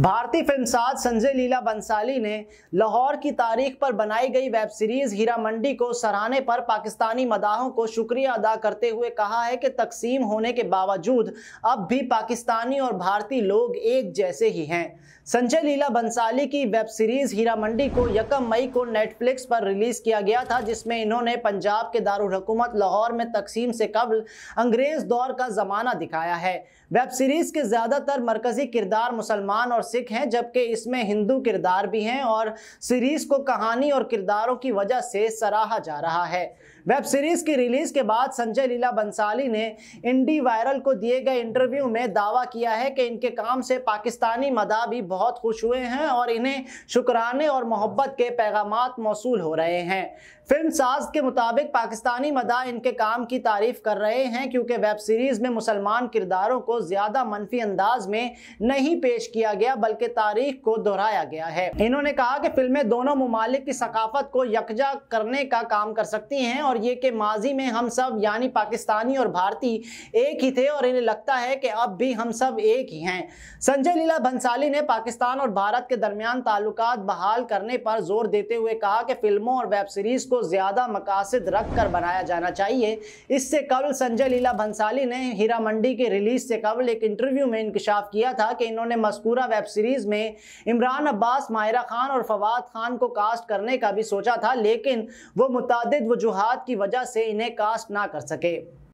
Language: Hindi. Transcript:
भारतीय फिल्मसाज संजय लीला बंसाली ने लाहौर की तारीख पर बनाई गई वेब सीरीज हीरा मंडी को सराहने पर पाकिस्तानी मदाहों को शुक्रिया अदा करते हुए कहा है कि तकसीम होने के बावजूद अब भी पाकिस्तानी और भारतीय लोग एक जैसे ही हैं संजय लीला बंसाली की वेब सीरीज हीरा मंडी को यकम मई को नेटफ्लिक्स पर रिलीज किया गया था जिसमें इन्होंने पंजाब के दारकूमत लाहौर में तकसीम से कबल अंग्रेज दौर का जमाना दिखाया है वेब सीरीज के ज्यादातर मरकजी किरदार मुसलमान और सिख हैं जबकि इसमें हिंदू किरदार भी हैं और सीरीज को कहानी और किरदारों की वजह से सराहा जा रहा है वेब सीरीज की रिलीज के बाद संजय लीला बंसाली ने इंडी वायरल को दिए गए इंटरव्यू में दावा किया है कि इनके काम से पाकिस्तानी मदा भी बहुत खुश हुए हैं और इन्हें शुक्राने और मोहब्बत के पैगाम मौसू हो रहे हैं फिल्म साज के मुताबिक पाकिस्तानी मदा इनके काम की तारीफ कर रहे हैं क्योंकि वेब सीरीज में मुसलमान किरदारों को ज़्यादा मनफी अंदाज में नहीं पेश किया गया बल्कि तारीख को दोहराया गया है इन्होंने कहा कि फिल्में दोनों ममालिक की सकाफत को यकजा करने का काम कर सकती हैं और ये कि माजी में हम सब यानी पाकिस्तानी और भारतीय एक ही थे और इन्हें लगता है कि अब भी हम सब एक ही हैं संजय लीला भंसाली ने पाकिस्तान और भारत के दरमियान ताल्लुक बहाल करने पर जोर देते हुए कहा कि फिल्मों और वेब सीरीज को ज़्यादा मकासद रख कर बनाया जाना चाहिए इससे कबल संजय लीला भंसाली ने हीरा मंडी के रिलीज से कबल एक इंटरव्यू में इंकशाफ किया था कि इन्होंने मस्कूरा वेब सीरीज में इमरान अब्बास माहिरा खान और फवाद खान को कास्ट करने का भी सोचा था लेकिन वो मुतद वजूहत की वजह से इन्हें कास्ट ना कर सके